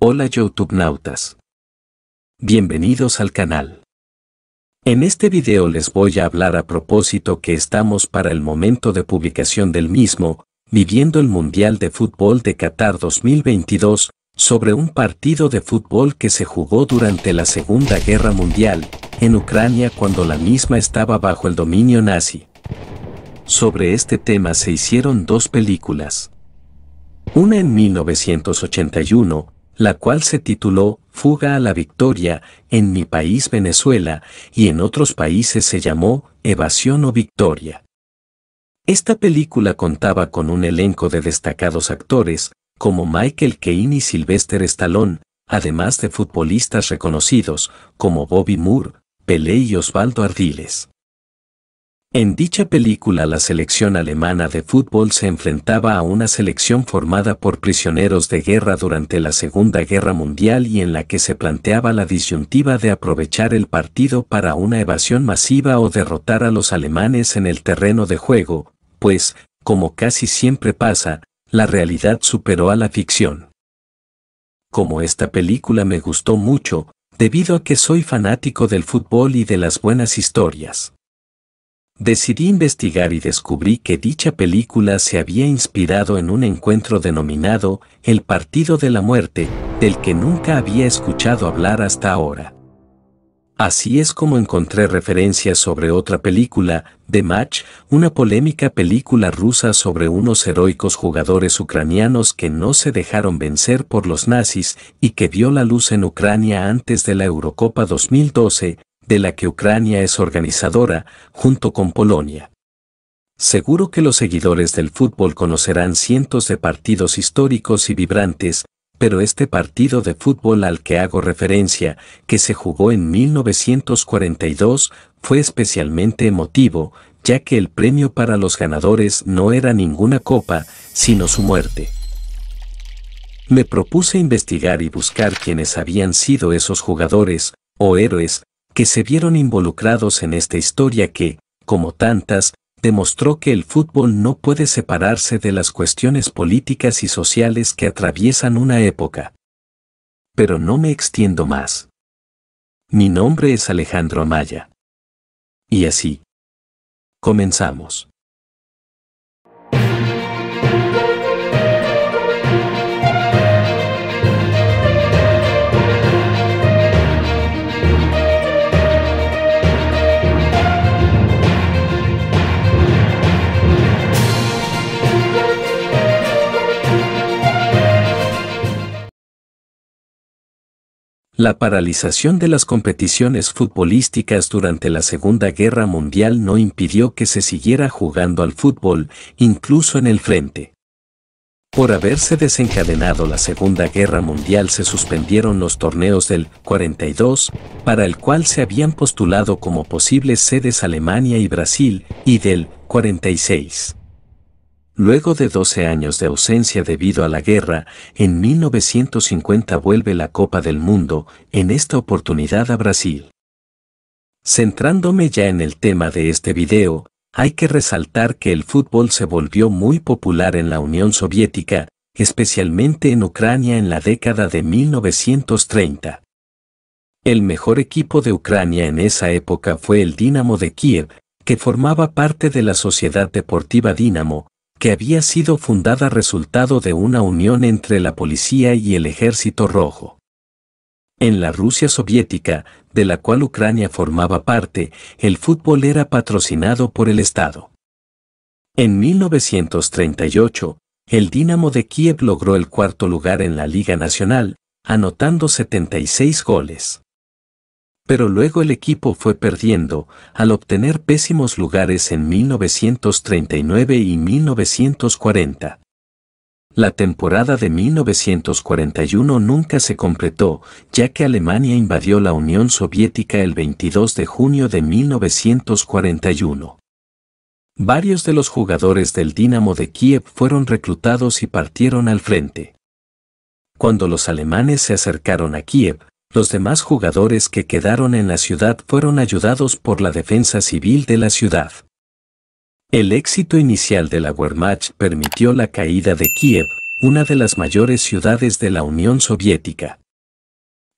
Hola YouTube nautas. Bienvenidos al canal. En este video les voy a hablar a propósito que estamos para el momento de publicación del mismo, viviendo el Mundial de Fútbol de Qatar 2022, sobre un partido de fútbol que se jugó durante la Segunda Guerra Mundial, en Ucrania cuando la misma estaba bajo el dominio nazi. Sobre este tema se hicieron dos películas. Una en 1981, la cual se tituló Fuga a la Victoria en mi país Venezuela y en otros países se llamó Evasión o Victoria. Esta película contaba con un elenco de destacados actores, como Michael Caine y Sylvester Stallone, además de futbolistas reconocidos como Bobby Moore, Pelé y Osvaldo Ardiles. En dicha película la selección alemana de fútbol se enfrentaba a una selección formada por prisioneros de guerra durante la Segunda Guerra Mundial y en la que se planteaba la disyuntiva de aprovechar el partido para una evasión masiva o derrotar a los alemanes en el terreno de juego, pues, como casi siempre pasa, la realidad superó a la ficción. Como esta película me gustó mucho, debido a que soy fanático del fútbol y de las buenas historias. Decidí investigar y descubrí que dicha película se había inspirado en un encuentro denominado El Partido de la Muerte, del que nunca había escuchado hablar hasta ahora. Así es como encontré referencias sobre otra película, The Match, una polémica película rusa sobre unos heroicos jugadores ucranianos que no se dejaron vencer por los nazis y que vio la luz en Ucrania antes de la Eurocopa 2012, de la que Ucrania es organizadora, junto con Polonia. Seguro que los seguidores del fútbol conocerán cientos de partidos históricos y vibrantes, pero este partido de fútbol al que hago referencia, que se jugó en 1942, fue especialmente emotivo, ya que el premio para los ganadores no era ninguna copa, sino su muerte. Me propuse investigar y buscar quiénes habían sido esos jugadores, o héroes, que se vieron involucrados en esta historia que, como tantas, demostró que el fútbol no puede separarse de las cuestiones políticas y sociales que atraviesan una época. Pero no me extiendo más. Mi nombre es Alejandro Amaya. Y así. Comenzamos. La paralización de las competiciones futbolísticas durante la Segunda Guerra Mundial no impidió que se siguiera jugando al fútbol, incluso en el frente. Por haberse desencadenado la Segunda Guerra Mundial se suspendieron los torneos del 42, para el cual se habían postulado como posibles sedes Alemania y Brasil, y del 46. Luego de 12 años de ausencia debido a la guerra, en 1950 vuelve la Copa del Mundo, en esta oportunidad a Brasil. Centrándome ya en el tema de este video, hay que resaltar que el fútbol se volvió muy popular en la Unión Soviética, especialmente en Ucrania en la década de 1930. El mejor equipo de Ucrania en esa época fue el Dinamo de Kiev, que formaba parte de la Sociedad Deportiva Dinamo, que había sido fundada resultado de una unión entre la policía y el ejército rojo. En la Rusia soviética, de la cual Ucrania formaba parte, el fútbol era patrocinado por el Estado. En 1938, el Dinamo de Kiev logró el cuarto lugar en la Liga Nacional, anotando 76 goles pero luego el equipo fue perdiendo, al obtener pésimos lugares en 1939 y 1940. La temporada de 1941 nunca se completó, ya que Alemania invadió la Unión Soviética el 22 de junio de 1941. Varios de los jugadores del Dinamo de Kiev fueron reclutados y partieron al frente. Cuando los alemanes se acercaron a Kiev, los demás jugadores que quedaron en la ciudad fueron ayudados por la defensa civil de la ciudad. El éxito inicial de la Wehrmacht permitió la caída de Kiev, una de las mayores ciudades de la Unión Soviética.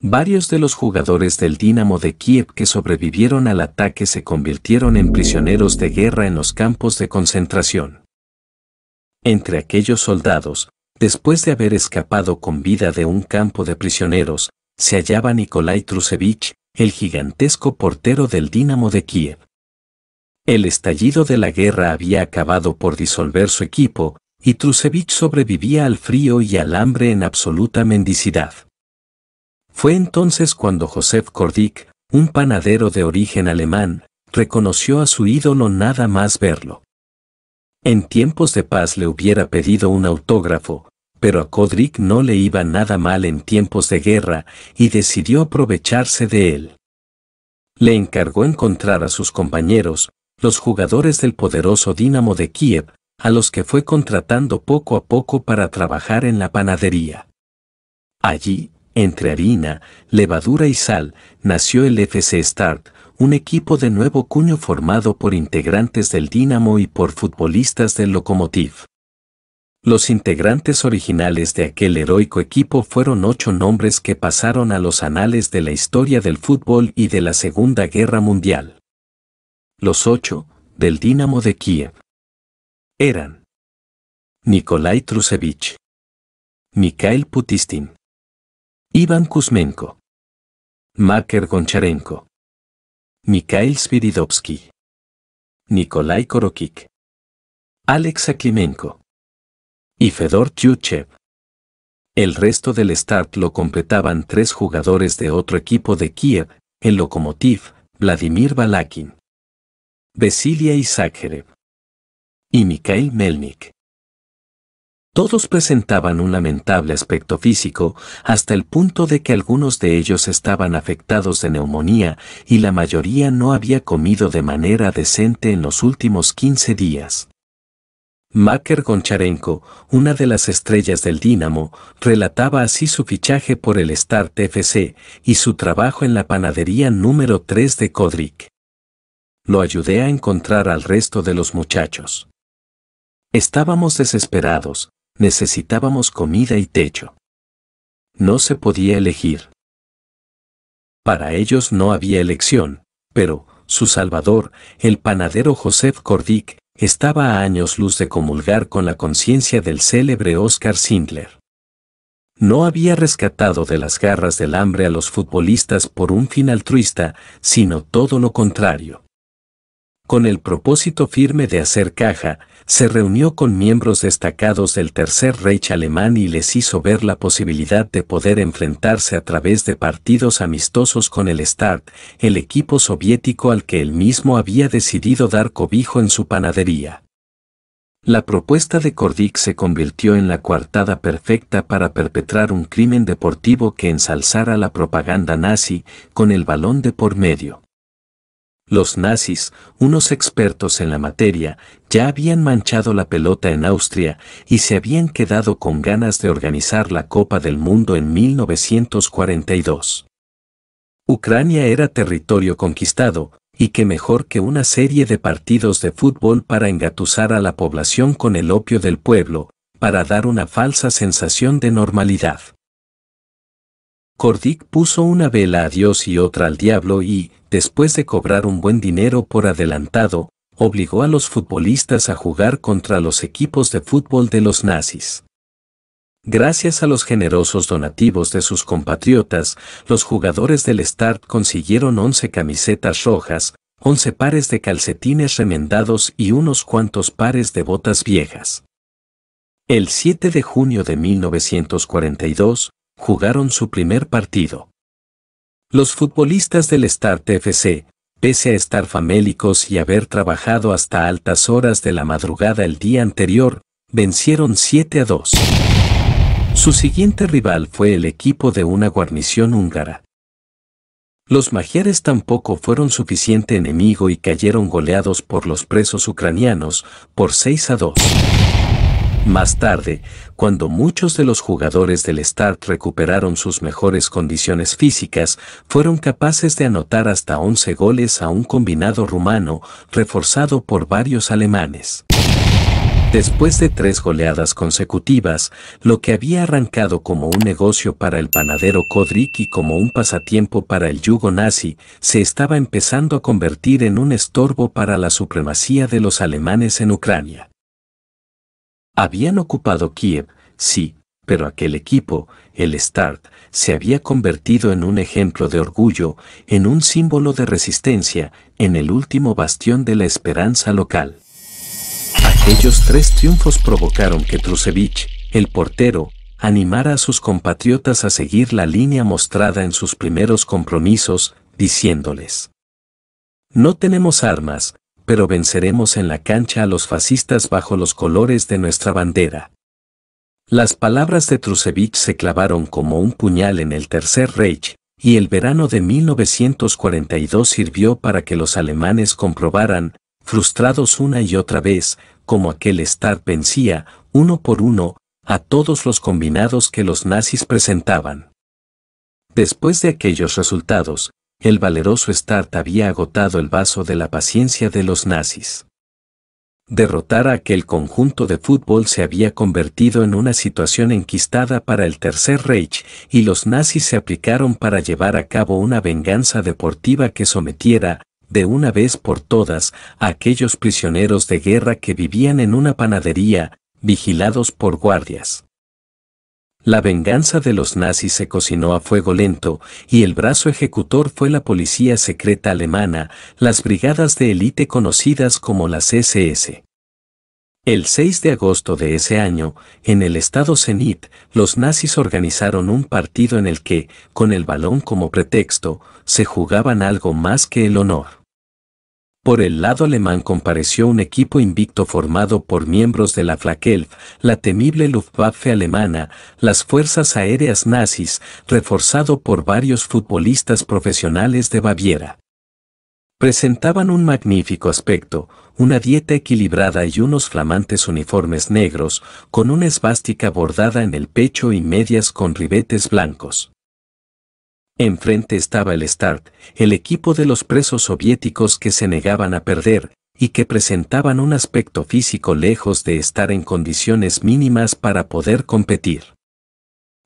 Varios de los jugadores del Dinamo de Kiev que sobrevivieron al ataque se convirtieron en prisioneros de guerra en los campos de concentración. Entre aquellos soldados, después de haber escapado con vida de un campo de prisioneros, se hallaba Nikolai Trusevich, el gigantesco portero del dínamo de Kiev. El estallido de la guerra había acabado por disolver su equipo, y Trusevich sobrevivía al frío y al hambre en absoluta mendicidad. Fue entonces cuando Josef Kordik, un panadero de origen alemán, reconoció a su ídolo nada más verlo. En tiempos de paz le hubiera pedido un autógrafo, pero a Kodrick no le iba nada mal en tiempos de guerra y decidió aprovecharse de él. Le encargó encontrar a sus compañeros, los jugadores del poderoso Dínamo de Kiev, a los que fue contratando poco a poco para trabajar en la panadería. Allí, entre harina, levadura y sal, nació el FC Start, un equipo de nuevo cuño formado por integrantes del Dínamo y por futbolistas del Lokomotiv. Los integrantes originales de aquel heroico equipo fueron ocho nombres que pasaron a los anales de la historia del fútbol y de la Segunda Guerra Mundial. Los ocho, del Dinamo de Kiev. Eran Nikolai Trusevich, Mikhail Putistin, Iván Kuzmenko, Máker Goncharenko, Mikhail Sviridovsky, Nikolai Korokik, Alex Aklimenko y Fedor Chuchev. El resto del start lo completaban tres jugadores de otro equipo de Kiev, el Lokomotiv, Vladimir Balakin, Vesilia Isakherev y Mikhail Melnik. Todos presentaban un lamentable aspecto físico, hasta el punto de que algunos de ellos estaban afectados de neumonía y la mayoría no había comido de manera decente en los últimos 15 días. Máker Goncharenko, una de las estrellas del Dinamo, relataba así su fichaje por el Start FC y su trabajo en la panadería número 3 de Kodrik. Lo ayudé a encontrar al resto de los muchachos. Estábamos desesperados, necesitábamos comida y techo. No se podía elegir. Para ellos no había elección, pero, su salvador, el panadero Josef Kordik, estaba a años luz de comulgar con la conciencia del célebre Oscar Sindler. No había rescatado de las garras del hambre a los futbolistas por un fin altruista, sino todo lo contrario con el propósito firme de hacer caja, se reunió con miembros destacados del Tercer Reich alemán y les hizo ver la posibilidad de poder enfrentarse a través de partidos amistosos con el Start, el equipo soviético al que él mismo había decidido dar cobijo en su panadería. La propuesta de Kordik se convirtió en la coartada perfecta para perpetrar un crimen deportivo que ensalzara la propaganda nazi con el balón de por medio. Los nazis, unos expertos en la materia, ya habían manchado la pelota en Austria y se habían quedado con ganas de organizar la Copa del Mundo en 1942. Ucrania era territorio conquistado, y qué mejor que una serie de partidos de fútbol para engatusar a la población con el opio del pueblo, para dar una falsa sensación de normalidad. Kordik puso una vela a Dios y otra al diablo y, después de cobrar un buen dinero por adelantado, obligó a los futbolistas a jugar contra los equipos de fútbol de los nazis. Gracias a los generosos donativos de sus compatriotas, los jugadores del Start consiguieron 11 camisetas rojas, 11 pares de calcetines remendados y unos cuantos pares de botas viejas. El 7 de junio de 1942, jugaron su primer partido. Los futbolistas del Start FC, pese a estar famélicos y haber trabajado hasta altas horas de la madrugada el día anterior, vencieron 7 a 2. Su siguiente rival fue el equipo de una guarnición húngara. Los magiares tampoco fueron suficiente enemigo y cayeron goleados por los presos ucranianos por 6 a 2. Más tarde, cuando muchos de los jugadores del Start recuperaron sus mejores condiciones físicas, fueron capaces de anotar hasta 11 goles a un combinado rumano, reforzado por varios alemanes. Después de tres goleadas consecutivas, lo que había arrancado como un negocio para el panadero Kodrick y como un pasatiempo para el yugo nazi, se estaba empezando a convertir en un estorbo para la supremacía de los alemanes en Ucrania. Habían ocupado Kiev, sí, pero aquel equipo, el Start, se había convertido en un ejemplo de orgullo, en un símbolo de resistencia, en el último bastión de la esperanza local. Aquellos tres triunfos provocaron que Trusevich, el portero, animara a sus compatriotas a seguir la línea mostrada en sus primeros compromisos, diciéndoles, No tenemos armas, pero venceremos en la cancha a los fascistas bajo los colores de nuestra bandera. Las palabras de Trusevich se clavaron como un puñal en el Tercer Reich, y el verano de 1942 sirvió para que los alemanes comprobaran, frustrados una y otra vez, como aquel Star vencía, uno por uno, a todos los combinados que los nazis presentaban. Después de aquellos resultados, el valeroso Start había agotado el vaso de la paciencia de los nazis. Derrotar a aquel conjunto de fútbol se había convertido en una situación enquistada para el Tercer Reich y los nazis se aplicaron para llevar a cabo una venganza deportiva que sometiera, de una vez por todas, a aquellos prisioneros de guerra que vivían en una panadería, vigilados por guardias. La venganza de los nazis se cocinó a fuego lento, y el brazo ejecutor fue la policía secreta alemana, las brigadas de élite conocidas como las SS. El 6 de agosto de ese año, en el estado Zenit, los nazis organizaron un partido en el que, con el balón como pretexto, se jugaban algo más que el honor. Por el lado alemán compareció un equipo invicto formado por miembros de la Flakelf, la temible Luftwaffe alemana, las fuerzas aéreas nazis, reforzado por varios futbolistas profesionales de Baviera. Presentaban un magnífico aspecto, una dieta equilibrada y unos flamantes uniformes negros, con una esvástica bordada en el pecho y medias con ribetes blancos. Enfrente estaba el START, el equipo de los presos soviéticos que se negaban a perder, y que presentaban un aspecto físico lejos de estar en condiciones mínimas para poder competir.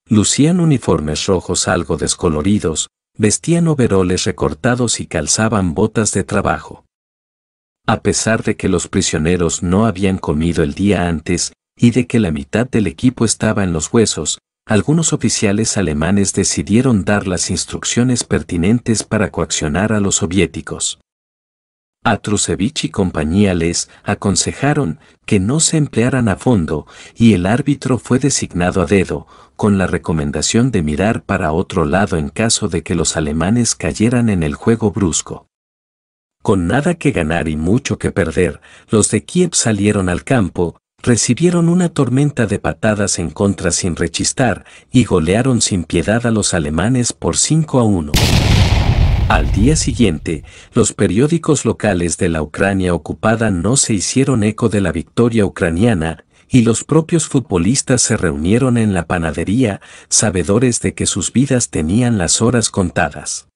Lucían uniformes rojos algo descoloridos, vestían overoles recortados y calzaban botas de trabajo. A pesar de que los prisioneros no habían comido el día antes, y de que la mitad del equipo estaba en los huesos, algunos oficiales alemanes decidieron dar las instrucciones pertinentes para coaccionar a los soviéticos. Trusevich y compañía les aconsejaron que no se emplearan a fondo y el árbitro fue designado a dedo, con la recomendación de mirar para otro lado en caso de que los alemanes cayeran en el juego brusco. Con nada que ganar y mucho que perder, los de Kiev salieron al campo, recibieron una tormenta de patadas en contra sin rechistar y golearon sin piedad a los alemanes por 5 a 1. Al día siguiente, los periódicos locales de la Ucrania ocupada no se hicieron eco de la victoria ucraniana, y los propios futbolistas se reunieron en la panadería, sabedores de que sus vidas tenían las horas contadas.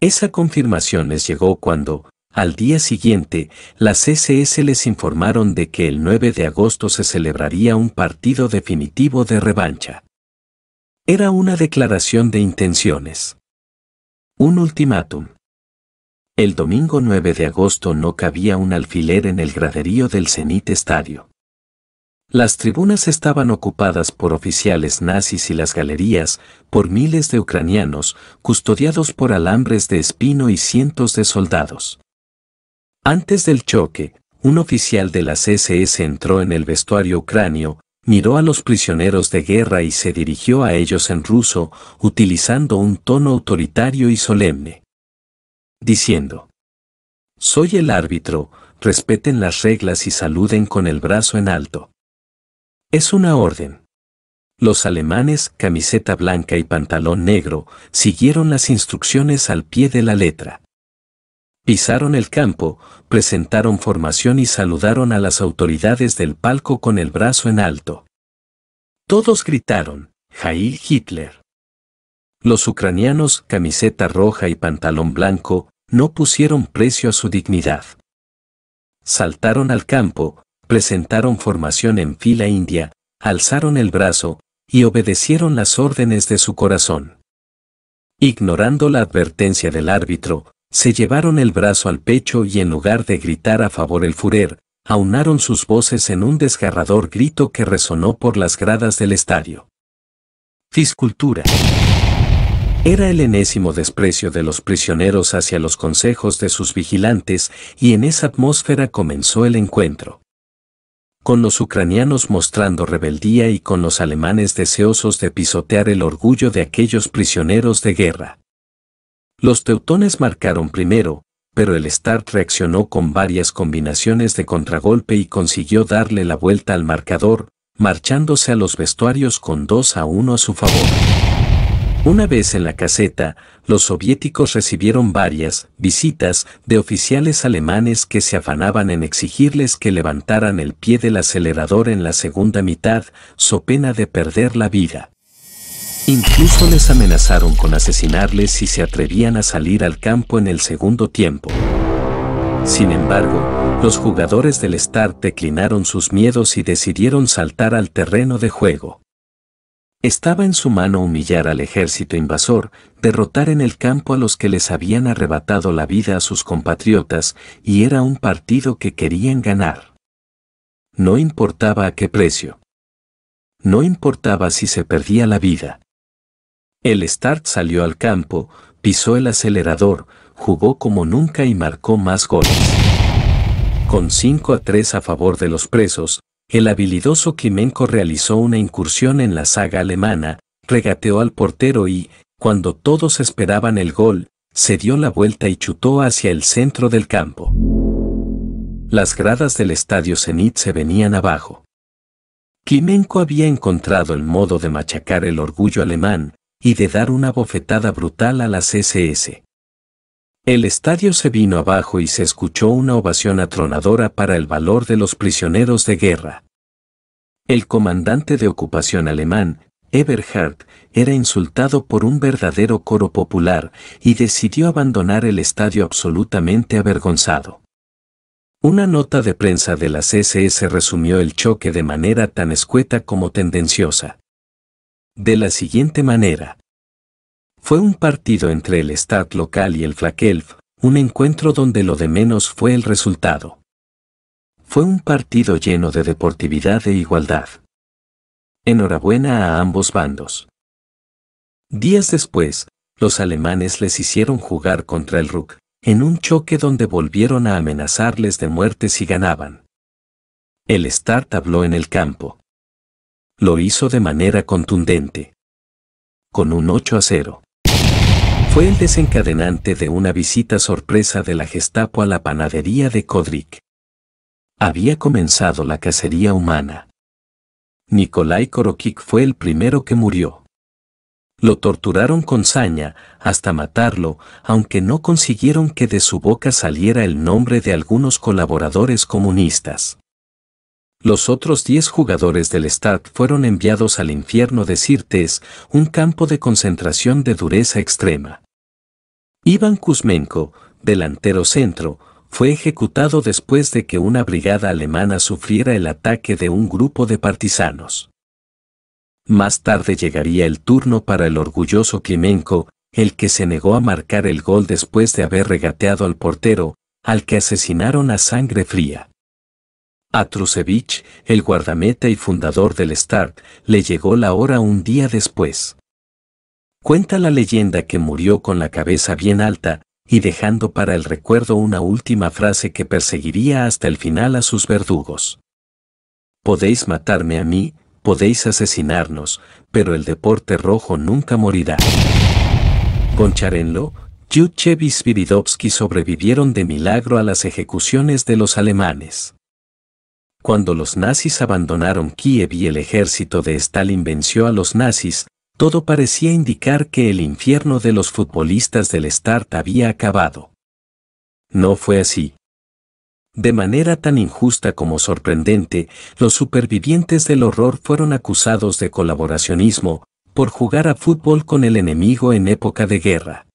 Esa confirmación les llegó cuando, al día siguiente, las SS les informaron de que el 9 de agosto se celebraría un partido definitivo de revancha. Era una declaración de intenciones. Un ultimátum. El domingo 9 de agosto no cabía un alfiler en el graderío del Zenit Estadio. Las tribunas estaban ocupadas por oficiales nazis y las galerías por miles de ucranianos, custodiados por alambres de espino y cientos de soldados. Antes del choque, un oficial de las SS entró en el vestuario ucranio, miró a los prisioneros de guerra y se dirigió a ellos en ruso, utilizando un tono autoritario y solemne, diciendo, Soy el árbitro, respeten las reglas y saluden con el brazo en alto. Es una orden. Los alemanes, camiseta blanca y pantalón negro, siguieron las instrucciones al pie de la letra. Pisaron el campo, presentaron formación y saludaron a las autoridades del palco con el brazo en alto. Todos gritaron, Jail Hitler. Los ucranianos, camiseta roja y pantalón blanco, no pusieron precio a su dignidad. Saltaron al campo, presentaron formación en fila india, alzaron el brazo, y obedecieron las órdenes de su corazón. Ignorando la advertencia del árbitro, se llevaron el brazo al pecho y en lugar de gritar a favor el Furer, aunaron sus voces en un desgarrador grito que resonó por las gradas del estadio. Fiscultura. Era el enésimo desprecio de los prisioneros hacia los consejos de sus vigilantes y en esa atmósfera comenzó el encuentro. Con los ucranianos mostrando rebeldía y con los alemanes deseosos de pisotear el orgullo de aquellos prisioneros de guerra. Los teutones marcaron primero, pero el Start reaccionó con varias combinaciones de contragolpe y consiguió darle la vuelta al marcador, marchándose a los vestuarios con 2 a 1 a su favor. Una vez en la caseta, los soviéticos recibieron varias visitas de oficiales alemanes que se afanaban en exigirles que levantaran el pie del acelerador en la segunda mitad, so pena de perder la vida. Incluso les amenazaron con asesinarles si se atrevían a salir al campo en el segundo tiempo. Sin embargo, los jugadores del Start declinaron sus miedos y decidieron saltar al terreno de juego. Estaba en su mano humillar al ejército invasor, derrotar en el campo a los que les habían arrebatado la vida a sus compatriotas, y era un partido que querían ganar. No importaba a qué precio. No importaba si se perdía la vida. El Start salió al campo, pisó el acelerador, jugó como nunca y marcó más goles. Con 5 a 3 a favor de los presos, el habilidoso Kimenko realizó una incursión en la saga alemana, regateó al portero y, cuando todos esperaban el gol, se dio la vuelta y chutó hacia el centro del campo. Las gradas del estadio Zenit se venían abajo. Kimenko había encontrado el modo de machacar el orgullo alemán, y de dar una bofetada brutal a las SS. El estadio se vino abajo y se escuchó una ovación atronadora para el valor de los prisioneros de guerra. El comandante de ocupación alemán, Eberhard, era insultado por un verdadero coro popular y decidió abandonar el estadio absolutamente avergonzado. Una nota de prensa de las SS resumió el choque de manera tan escueta como tendenciosa de la siguiente manera. Fue un partido entre el Start local y el Flakelf, un encuentro donde lo de menos fue el resultado. Fue un partido lleno de deportividad e igualdad. Enhorabuena a ambos bandos. Días después, los alemanes les hicieron jugar contra el Ruck, en un choque donde volvieron a amenazarles de muerte si ganaban. El Start habló en el campo, lo hizo de manera contundente. Con un 8 a 0. Fue el desencadenante de una visita sorpresa de la Gestapo a la panadería de Kodrick. Había comenzado la cacería humana. Nikolai Korokik fue el primero que murió. Lo torturaron con saña hasta matarlo, aunque no consiguieron que de su boca saliera el nombre de algunos colaboradores comunistas. Los otros 10 jugadores del Stad fueron enviados al infierno de Sirtes, un campo de concentración de dureza extrema. Iván Kuzmenko, delantero centro, fue ejecutado después de que una brigada alemana sufriera el ataque de un grupo de partisanos. Más tarde llegaría el turno para el orgulloso Klimenko, el que se negó a marcar el gol después de haber regateado al portero, al que asesinaron a sangre fría. Trusevich, el guardameta y fundador del Start, le llegó la hora un día después. Cuenta la leyenda que murió con la cabeza bien alta, y dejando para el recuerdo una última frase que perseguiría hasta el final a sus verdugos. Podéis matarme a mí, podéis asesinarnos, pero el deporte rojo nunca morirá. Concharenlo, Yuchev y Spiridovsky sobrevivieron de milagro a las ejecuciones de los alemanes cuando los nazis abandonaron Kiev y el ejército de Stalin venció a los nazis, todo parecía indicar que el infierno de los futbolistas del Start había acabado. No fue así. De manera tan injusta como sorprendente, los supervivientes del horror fueron acusados de colaboracionismo, por jugar a fútbol con el enemigo en época de guerra.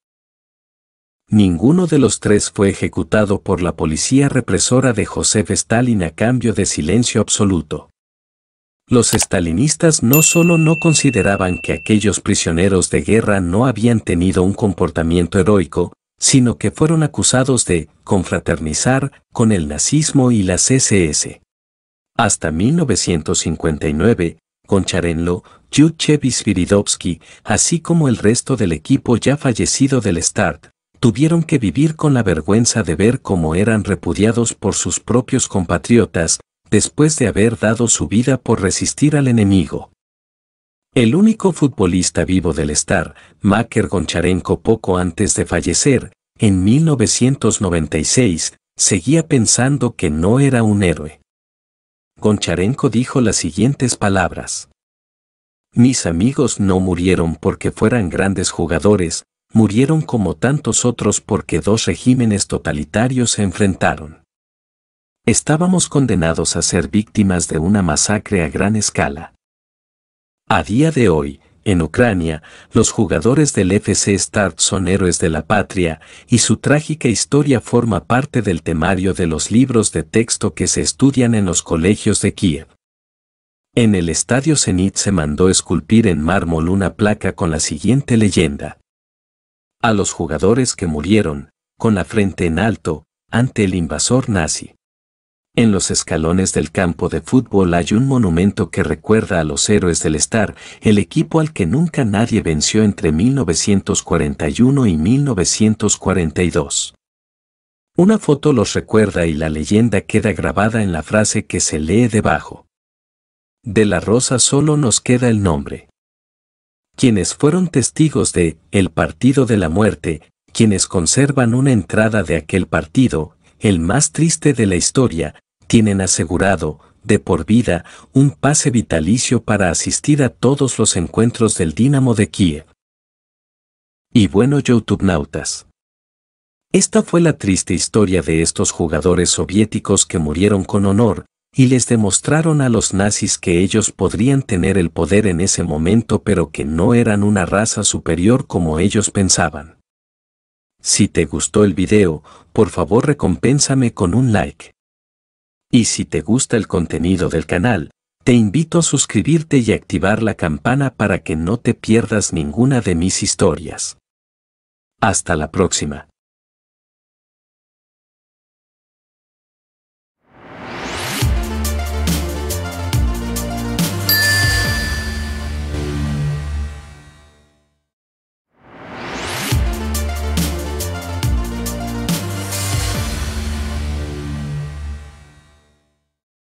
Ninguno de los tres fue ejecutado por la policía represora de Josef Stalin a cambio de silencio absoluto. Los estalinistas no solo no consideraban que aquellos prisioneros de guerra no habían tenido un comportamiento heroico, sino que fueron acusados de confraternizar con el nazismo y la SS. Hasta 1959, Koncharenlo, Yuchev y así como el resto del equipo ya fallecido del START, tuvieron que vivir con la vergüenza de ver cómo eran repudiados por sus propios compatriotas, después de haber dado su vida por resistir al enemigo. El único futbolista vivo del Star, Maker Goncharenko poco antes de fallecer, en 1996, seguía pensando que no era un héroe. Goncharenko dijo las siguientes palabras. Mis amigos no murieron porque fueran grandes jugadores, murieron como tantos otros porque dos regímenes totalitarios se enfrentaron. Estábamos condenados a ser víctimas de una masacre a gran escala. A día de hoy, en Ucrania, los jugadores del FC Start son héroes de la patria y su trágica historia forma parte del temario de los libros de texto que se estudian en los colegios de Kiev. En el estadio Zenit se mandó esculpir en mármol una placa con la siguiente leyenda a los jugadores que murieron, con la frente en alto, ante el invasor nazi. En los escalones del campo de fútbol hay un monumento que recuerda a los héroes del Star, el equipo al que nunca nadie venció entre 1941 y 1942. Una foto los recuerda y la leyenda queda grabada en la frase que se lee debajo. De la rosa solo nos queda el nombre quienes fueron testigos de el partido de la muerte, quienes conservan una entrada de aquel partido, el más triste de la historia, tienen asegurado, de por vida, un pase vitalicio para asistir a todos los encuentros del Dínamo de Kiev. Y bueno, Youtube nautas. Esta fue la triste historia de estos jugadores soviéticos que murieron con honor, y les demostraron a los nazis que ellos podrían tener el poder en ese momento pero que no eran una raza superior como ellos pensaban. Si te gustó el video, por favor recompénsame con un like. Y si te gusta el contenido del canal, te invito a suscribirte y activar la campana para que no te pierdas ninguna de mis historias. Hasta la próxima.